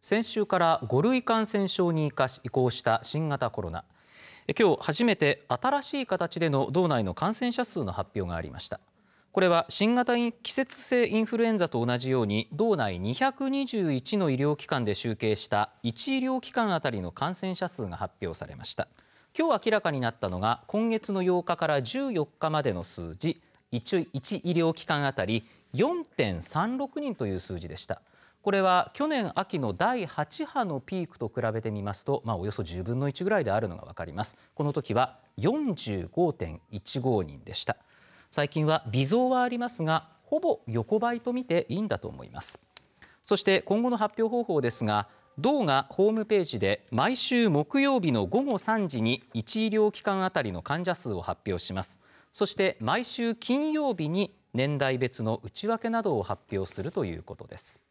先週から五類感染症に移行した新型コロナ今日初めて新しい形での道内の感染者数の発表がありましたこれは新型季節性インフルエンザと同じように道内221の医療機関で集計した1医療機関あたりの感染者数が発表されました今日明らかになったのが今月の8日から14日までの数字 1, 1医療機関あたり4.36人という数字でしたこれは去年秋の第8波のピークと比べてみますと、まあ、およそ10分の1ぐらいであるのが分かります。この時は45.15人でした。最近は微増はありますが、ほぼ横ばいと見ていいんだと思います。そして今後の発表方法ですが、道がホームページで毎週木曜日の午後3時に1医療機関あたりの患者数を発表します。そして毎週金曜日に年代別の内訳などを発表するということです。